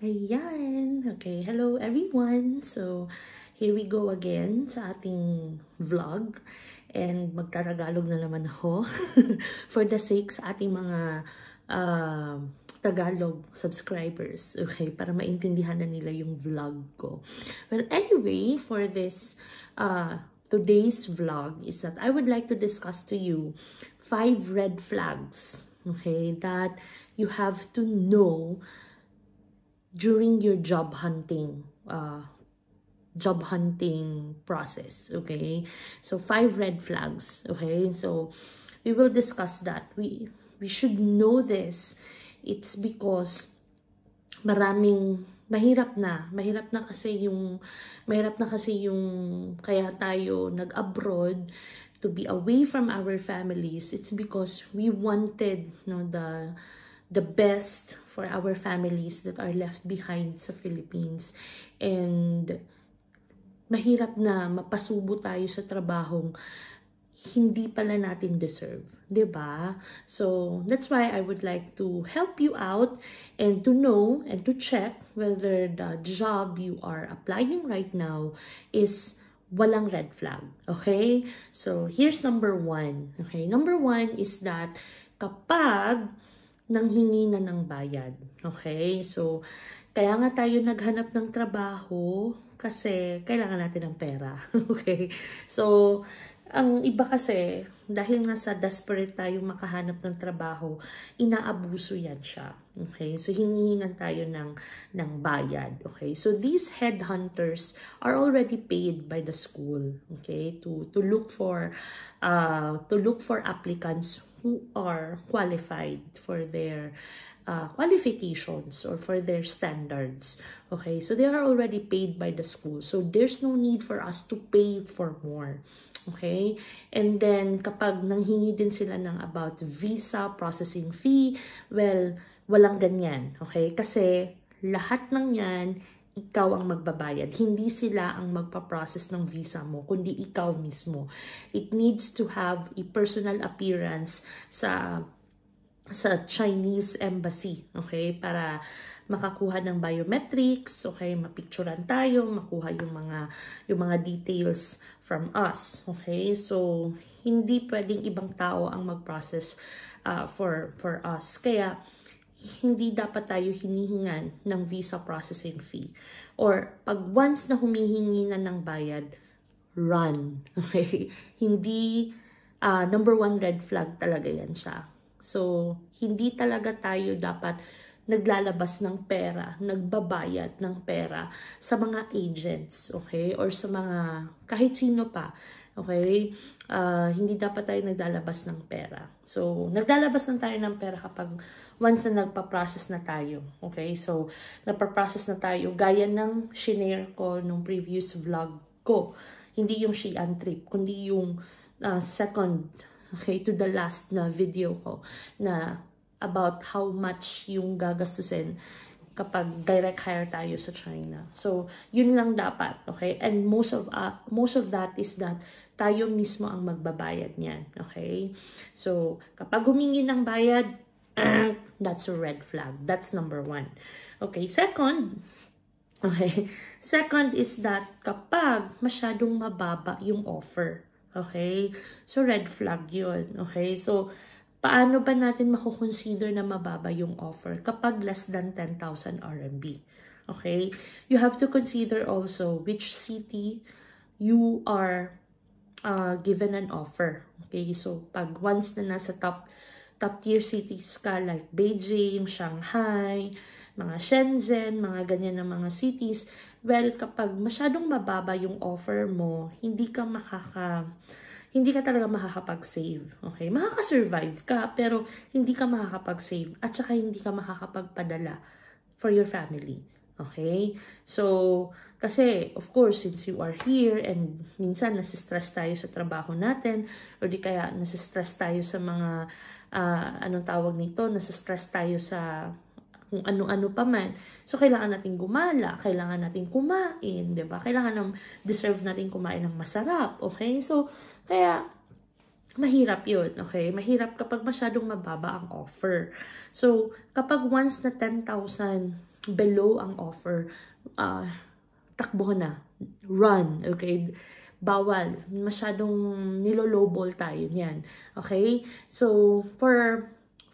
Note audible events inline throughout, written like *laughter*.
Ayan! Okay, hello everyone! So, here we go again sa ating vlog. And magtatagalog na naman ako *laughs* for the sake sa ating mga uh, Tagalog subscribers. Okay, para maintindihan na nila yung vlog ko. Well, anyway, for this uh, today's vlog is that I would like to discuss to you five red flags. Okay, that you have to know during your job hunting uh, job hunting process okay so five red flags okay so we will discuss that we we should know this it's because maraming mahirap na mahirap na kasi yung mahirap na kasi yung kaya tayo nag-abroad to be away from our families it's because we wanted no the the best for our families that are left behind sa Philippines. And mahirap na mapasubo tayo sa trabahong hindi pala natin deserve, 'di ba? So, that's why I would like to help you out and to know and to check whether the job you are applying right now is walang red flag, okay? So, here's number one. Okay, number one is that kapag ng hingi na ng bayad. Okay? So, kaya nga tayo naghanap ng trabaho kasi kailangan natin ng pera. *laughs* okay? So, ang iba kasi, dahil nga sa desperate tayo makahanap ng trabaho, inaabuso yan siya. Okay? So, hinihingan tayo ng, ng bayad. Okay? So, these headhunters are already paid by the school okay? to, to, look for, uh, to look for applicants who are qualified for their uh, qualifications or for their standards. Okay, so they are already paid by the school. So there's no need for us to pay for more. Okay? And then, kapag nanghingi din sila ng about visa processing fee, well, walang ganyan. Okay? Kasi lahat ng yan ikaw ang magbabayad. Hindi sila ang magpa-process ng visa mo, kundi ikaw mismo. It needs to have a personal appearance sa sa Chinese embassy, okay? Para makakuha ng biometrics, okay? Mapicturean tayo, makuha yung mga yung mga details from us, okay? So hindi pwedeng ibang tao ang mag-process uh, for for us. Kaya hindi dapat tayo hinihingan ng visa processing fee. Or pag once na humihingi na ng bayad, run. *laughs* Okay? hindi, uh, number one red flag talaga yan siya. So, hindi talaga tayo dapat naglalabas ng pera, nagbabayad ng pera sa mga agents, okay? Or sa mga kahit sino pa Okay? Uh, hindi dapat tayo naglalabas ng pera. So, naglalabas na tayo ng pera kapag once na nagpa-process na tayo. Okay? So, nagpa-process na tayo gaya ng shinare ko nung previous vlog ko. Hindi yung Shein trip, kundi yung uh, second, okay, to the last na video ko na about how much yung gagastusin kapag direct hire tayo sa China. So, yun lang dapat, okay? And most of uh, most of that is that tayo mismo ang magbabayad niyan, okay? So, kapag humingi ng bayad, *clears throat* that's a red flag. That's number one. Okay, second, *laughs* okay, second is that kapag masyadong mababa yung offer, okay? So, red flag yun, okay? So, paano ba natin makukonsider na mababa yung offer kapag less than 10,000 RMB? Okay? You have to consider also which city you are uh, given an offer. Okay? So, pag once na nasa top top tier cities ka like Beijing, Shanghai, mga Shenzhen, mga ganyan na mga cities, well, kapag masyadong mababa yung offer mo, hindi ka makaka hindi ka talaga makakapag-save. Okay? Makakasurvive ka, pero hindi ka makakapag-save at saka hindi ka makakapagpadala for your family. Okay? So, kasi, of course, since you are here and minsan nasistress tayo sa trabaho natin or di kaya nasistress tayo sa mga, uh, anong tawag nito, nasistress tayo sa kung ano-ano pa man. So, kailangan natin gumala, kailangan natin kumain, di ba? Kailangan ng, deserve natin kumain ng masarap, okay? So, kaya, mahirap yun, okay? Mahirap kapag masyadong mababa ang offer. So, kapag once na 10,000 below ang offer, uh, takbo na. Run, okay? Bawal. Masyadong nilolobol tayo niyan. Okay? So, for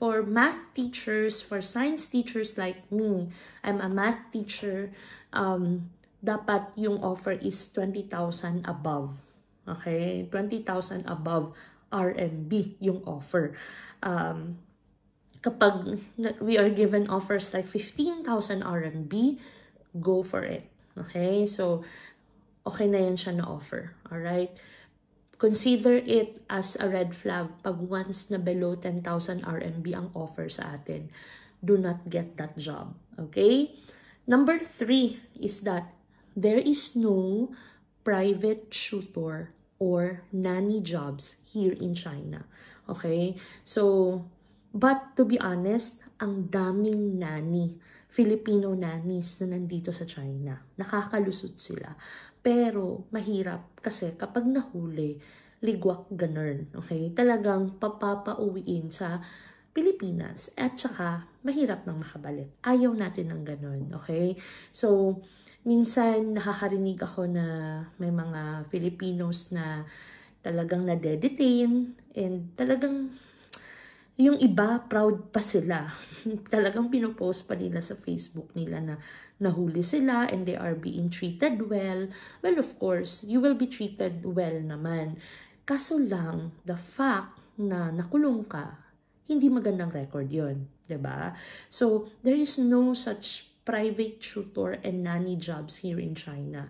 for math teachers, for science teachers like me, I'm a math teacher, um, dapat yung offer is 20,000 above. Okay? 20,000 above RMB yung offer. Um, kapag we are given offers like 15,000 RMB, go for it. Okay? So, okay na yan siya na offer. Alright? consider it as a red flag pag once na below 10,000 RMB ang offer sa atin. Do not get that job. Okay? Number three is that there is no private tutor or nanny jobs here in China. Okay? So, but to be honest, ang daming nanny Filipino nannies na nandito sa China. Nakakalusot sila. Pero mahirap kasi kapag nahuli, ligwak ganun. Okay? Talagang papapauwiin sa Pilipinas at saka mahirap nang makabalit. Ayaw natin ng ganun, okay? So, minsan nakakarinig ako na may mga Filipinos na talagang nade-detain and talagang yung iba, proud pa sila. *laughs* Talagang pinopost pa nila sa Facebook nila na nahuli sila and they are being treated well. Well, of course, you will be treated well naman. Kaso lang, the fact na nakulong ka, hindi magandang record yon, 'di ba? So, there is no such private tutor and nanny jobs here in China.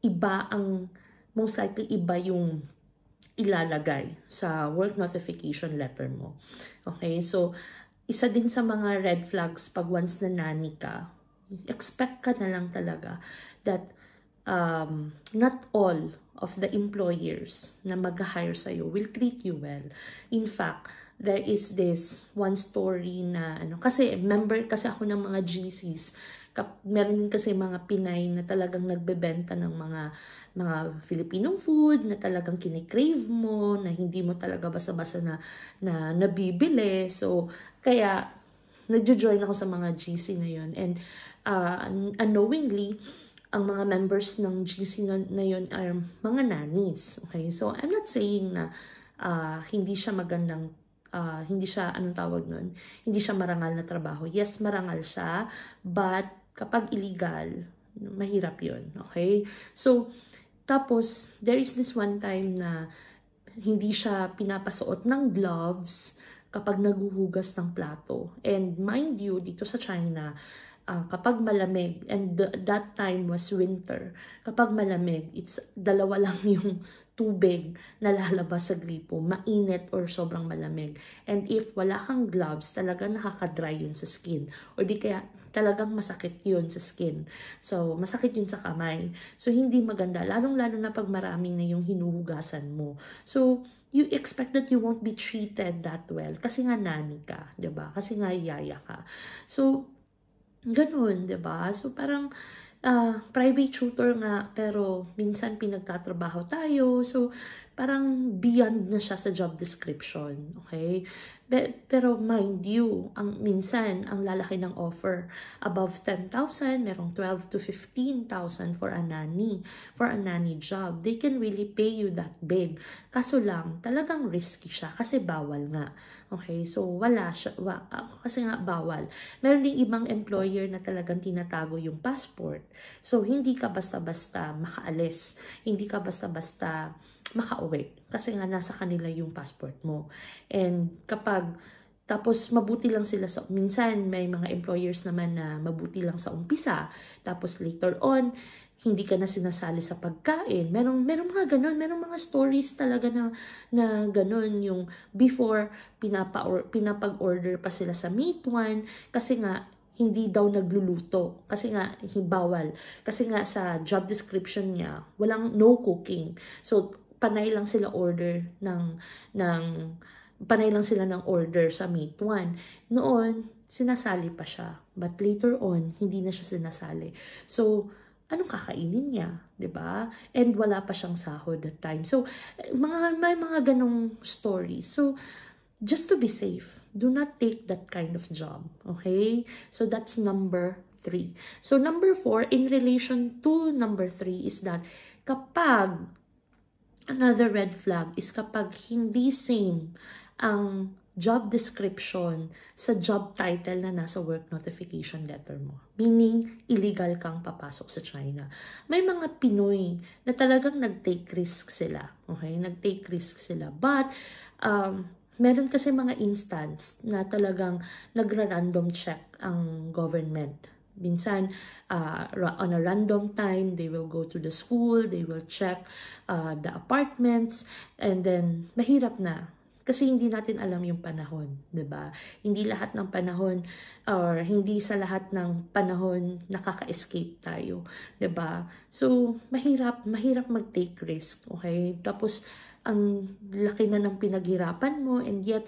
Iba ang most likely iba yung ilalagay sa work notification letter mo. Okay, so isa din sa mga red flags pag once na nani ka, expect ka na lang talaga that um, not all of the employers na mag-hire sa'yo will treat you well. In fact, there is this one story na ano kasi member kasi ako ng mga GCs meron din kasi mga Pinay na talagang nagbebenta ng mga mga Filipino food na talagang kinikrave mo, na hindi mo talaga basa-basa na, na nabibili. So, kaya nagjo-join ako sa mga GC na yun. And uh, unknowingly, ang mga members ng GC na, na yun are mga nannies. Okay? So, I'm not saying na uh, hindi siya magandang uh, hindi siya, anong tawag nun, hindi siya marangal na trabaho. Yes, marangal siya, but kapag illegal, mahirap yun, okay? So, tapos, there is this one time na hindi siya pinapasuot ng gloves kapag naguhugas ng plato. And mind you, dito sa China, uh, kapag malamig, and th- that time was winter, kapag malamig, it's dalawa *laughs* lang yung tubig na lalabas sa gripo, mainit or sobrang malamig. And if wala kang gloves, talaga nakakadry yun sa skin. Or di kaya talagang masakit yun sa skin. So, masakit yun sa kamay. So, hindi maganda. Lalong-lalo na pag marami na yung hinuhugasan mo. So, you expect that you won't be treated that well. Kasi nga nani ka, ba diba? Kasi nga yaya ka. So, Ganun, 'di ba? So parang uh, private tutor nga pero minsan pinagtatrabaho tayo. So parang beyond na siya sa job description, okay? pero mind you, ang minsan ang lalaki ng offer. Above 10,000, merong 12 to 15,000 for a nanny, for a nanny job. They can really pay you that big. Kaso lang, talagang risky siya kasi bawal nga. Okay, so wala siya, wa, ah, kasi nga bawal. Meron ding ibang employer na talagang tinatago yung passport. So hindi ka basta-basta makaalis. Hindi ka basta-basta makauwi. Kasi nga nasa kanila yung passport mo. And kapag job. Tapos mabuti lang sila sa minsan may mga employers naman na mabuti lang sa umpisa. Tapos later on, hindi ka na sinasali sa pagkain. Merong merong mga ganun, merong mga stories talaga na na ganun yung before pinapa or, pinapag-order pa sila sa meatwan kasi nga hindi daw nagluluto kasi nga bawal kasi nga sa job description niya walang no cooking so panay lang sila order ng ng panay lang sila ng order sa meat one. Noon, sinasali pa siya. But later on, hindi na siya sinasali. So, anong kakainin niya, 'di ba? And wala pa siyang sahod that time. So, mga may mga ganong story. So, just to be safe, do not take that kind of job, okay? So that's number 3. So number 4 in relation to number 3 is that kapag another red flag is kapag hindi same ang job description sa job title na nasa work notification letter mo. Meaning, illegal kang papasok sa China. May mga Pinoy na talagang nag-take risk sila. Okay? Nag-take risk sila. But, um, meron kasi mga instance na talagang nagra-random check ang government Minsan, uh, on a random time, they will go to the school, they will check uh, the apartments, and then mahirap na kasi hindi natin alam yung panahon, 'di ba? Hindi lahat ng panahon or hindi sa lahat ng panahon nakaka-escape tayo, 'di ba? So, mahirap mahirap mag-take risk, okay? Tapos ang laki na ng pinaghirapan mo and yet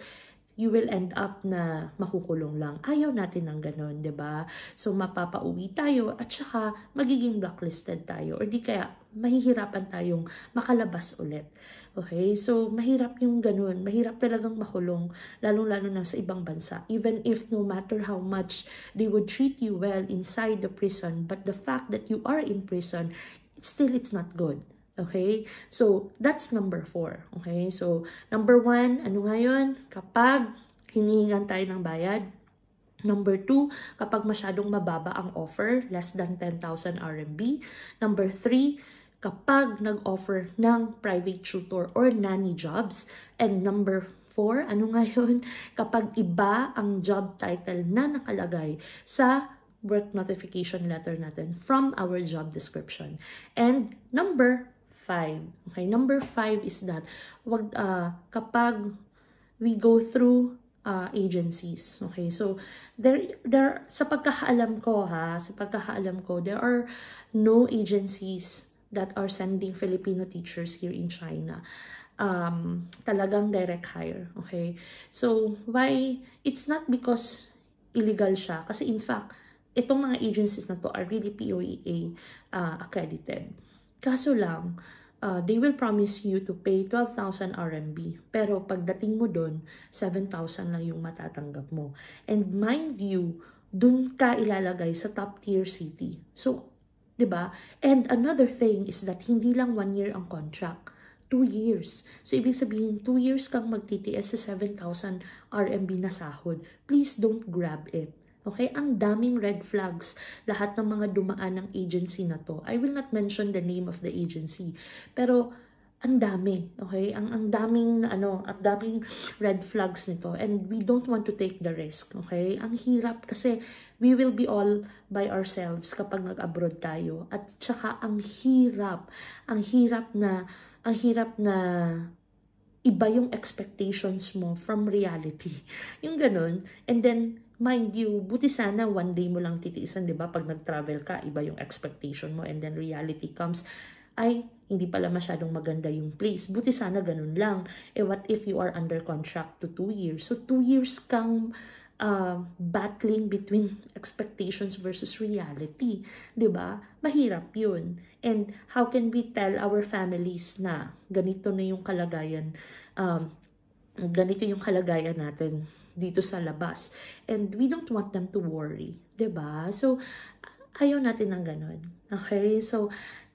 you will end up na makukulong lang. Ayaw natin ng ganun, ba diba? So, mapapauwi tayo at saka magiging blacklisted tayo or di kaya mahihirapan tayong makalabas ulit. Okay? So, mahirap yung ganun. Mahirap talagang makulong, lalong-lalo na sa ibang bansa. Even if no matter how much they would treat you well inside the prison, but the fact that you are in prison, still it's not good. Okay? So, that's number four. Okay? So, number one, ano nga yun? Kapag hinihingan tayo ng bayad, Number two, kapag masyadong mababa ang offer, less than 10,000 RMB. Number three, kapag nag-offer ng private tutor or nanny jobs. And number four, *laughs* ano nga yun? Kapag iba ang job title na nakalagay sa work notification letter natin from our job description. And number five, okay, number five is that wag, uh, kapag we go through uh, agencies. Okay, so there, there, sa pagkakaalam ko ha, sa pagkakaalam ko, there are no agencies that are sending Filipino teachers here in China um, talagang direct hire. Okay? So, why? It's not because illegal siya. Kasi in fact, itong mga agencies na to are really POEA uh, accredited. Kaso lang, uh, they will promise you to pay 12,000 RMB. Pero pagdating mo doon, 7,000 lang yung matatanggap mo. And mind you, doon ka ilalagay sa top tier city. So, 'di ba? And another thing is that hindi lang one year ang contract. Two years. So, ibig sabihin, two years kang magtitiis sa 7,000 RMB na sahod. Please don't grab it. Okay? Ang daming red flags lahat ng mga dumaan ng agency na to. I will not mention the name of the agency. Pero, ang dami, okay? Ang ang daming ano, at daming red flags nito and we don't want to take the risk, okay? Ang hirap kasi we will be all by ourselves kapag nag-abroad tayo at tsaka ang hirap, ang hirap na ang hirap na iba yung expectations mo from reality. *laughs* Yung ganun. And then, mind you, buti sana one day mo lang titiisan, di ba? Pag nag-travel ka, iba yung expectation mo and then reality comes. I hindi pala masyadong maganda yung place. Buti sana ganun lang. Eh what if you are under contract to 2 years? So 2 years kang uh, battling between *laughs* expectations versus reality. ba? Diba? Mahirap yun. And how can we tell our families na ganito na yung kalagayan, um, ganito yung kalagayan natin dito sa labas. And we don't want them to worry. ba? Diba? So, ayaw natin ng ganun. Okay? So,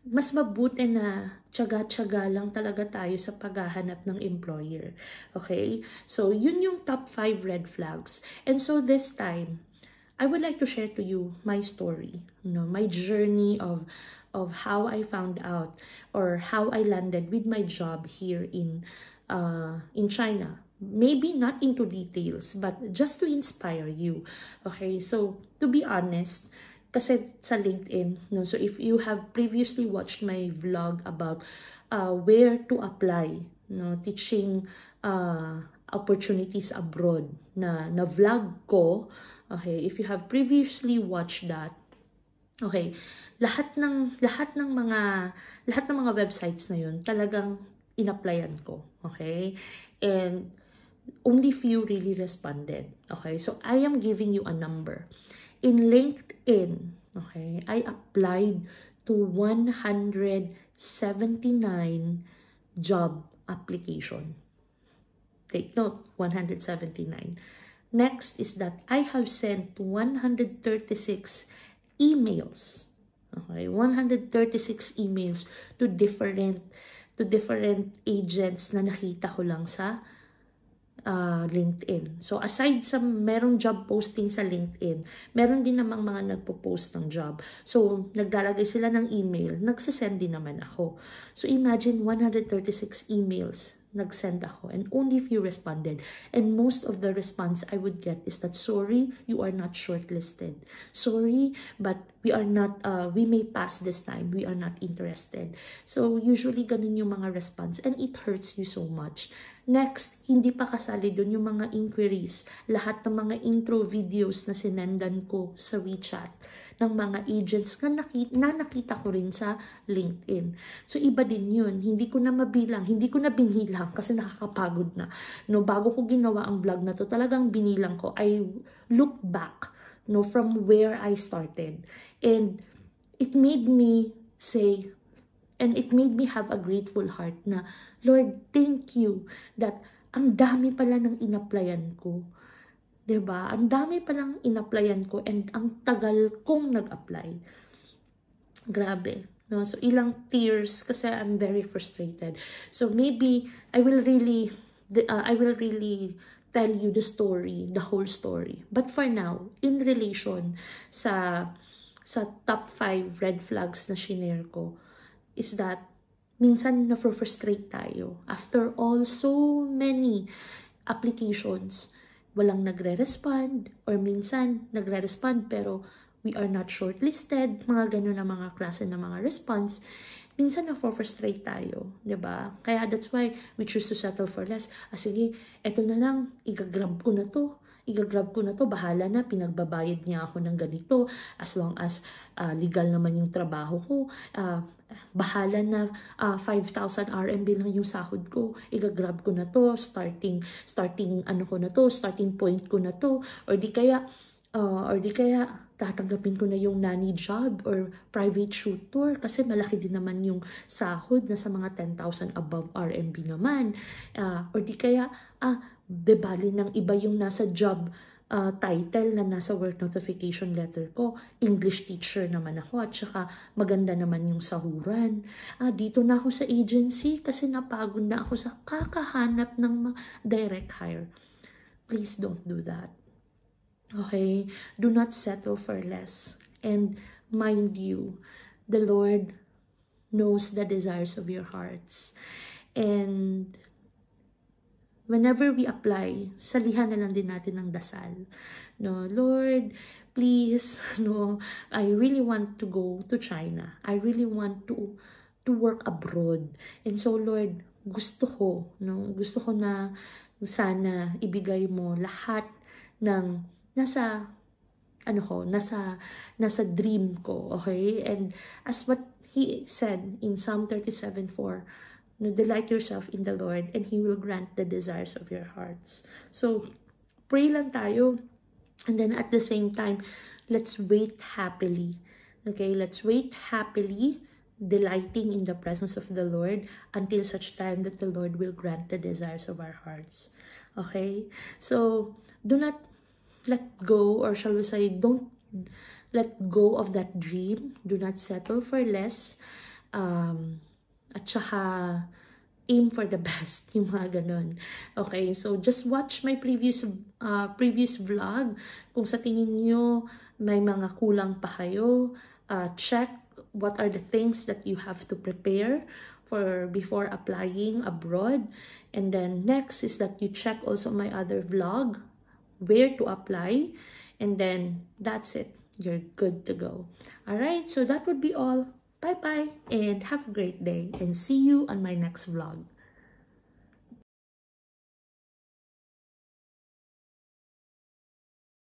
mas mabuti na tiyaga-tiyaga lang talaga tayo sa paghahanap ng employer. Okay? So, yun yung top 5 red flags. And so, this time, I would like to share to you my story, you know, my journey of of how I found out or how I landed with my job here in uh, in China. Maybe not into details, but just to inspire you. Okay, so to be honest, kasi sa LinkedIn. No? So if you have previously watched my vlog about uh, where to apply, no? teaching uh, opportunities abroad na na vlog ko, okay, if you have previously watched that, okay, lahat ng lahat ng mga lahat ng mga websites na 'yon talagang inapplyan ko, okay? And only few really responded. Okay, so I am giving you a number. In LinkedIn, okay, I applied to 179 job application. Take note, 179. Next is that I have sent 136 emails. Okay, 136 emails to different to different agents na nakita ko lang sa uh, LinkedIn. So aside sa merong job posting sa LinkedIn, meron din namang mga nagpo-post ng job. So naglalagay sila ng email, nagsisend din naman ako. So imagine 136 emails nag-send ako and only few responded. And most of the response I would get is that, sorry, you are not shortlisted. Sorry, but we are not, uh, we may pass this time. We are not interested. So usually ganun yung mga response and it hurts you so much. Next, hindi pa kasali doon yung mga inquiries, lahat ng mga intro videos na sinendan ko sa WeChat ng mga agents na nakita, na nakita ko rin sa LinkedIn. So iba din yun, hindi ko na mabilang, hindi ko na binilang kasi nakakapagod na. No, bago ko ginawa ang vlog na to, talagang binilang ko, I look back no, from where I started. And it made me say, And it made me have a grateful heart na, Lord, thank you that ang dami pala ng inaplayan ko. 'di ba? Ang dami pa lang inapplyan ko and ang tagal kong nag-apply. Grabe. No, so ilang tears kasi I'm very frustrated. So maybe I will really uh, I will really tell you the story, the whole story. But for now, in relation sa sa top 5 red flags na shinare ko, is that minsan na-frustrate tayo. After all, so many applications, walang nagre-respond or minsan nagre-respond pero we are not shortlisted, mga ganun na mga klase ng mga response, minsan na-frustrate tayo, di ba Kaya that's why we choose to settle for less. Ah, sige, eto na lang, igagrab ko na to i-grab ko na to, bahala na, pinagbabayad niya ako ng ganito, as long as uh, legal naman yung trabaho ko, uh, bahala na uh, 5,000 RMB lang yung sahod ko, i-grab ko na to, starting, starting ano ko na to, starting point ko na to, or di kaya, uh, or di kaya, tatanggapin ko na yung nanny job or private tutor kasi malaki din naman yung sahod na sa mga 10,000 above RMB naman. Uh, or di kaya, ah, de bali ng iba yung nasa job uh, title na nasa work notification letter ko. English teacher naman ako at saka maganda naman yung sahuran. Uh, dito na ako sa agency kasi napagod na ako sa kakahanap ng direct hire. Please don't do that. Okay? Do not settle for less. And mind you, the Lord knows the desires of your hearts. And whenever we apply, salihan na lang din natin ng dasal. No, Lord, please, *laughs* no, I really want to go to China. I really want to to work abroad. And so Lord, gusto ko, no, gusto ko na sana ibigay mo lahat ng nasa ano ko, nasa nasa dream ko, okay? And as what he said in Psalm 37:4, Delight yourself in the Lord and He will grant the desires of your hearts. So, pray lang tayo. And then at the same time, let's wait happily. Okay, let's wait happily, delighting in the presence of the Lord until such time that the Lord will grant the desires of our hearts. Okay, so do not let go, or shall we say, don't let go of that dream. Do not settle for less. Um, At saka, aim for the *laughs* best, yung mga ganun. Okay, so just watch my previous uh, previous vlog. Kung sa tingin nyo may mga kulang pa kayo, uh, check what are the things that you have to prepare for before applying abroad. And then next is that you check also my other vlog, where to apply. And then that's it. You're good to go. Alright, so that would be all. Bye bye and have a great day and see you on my next vlog.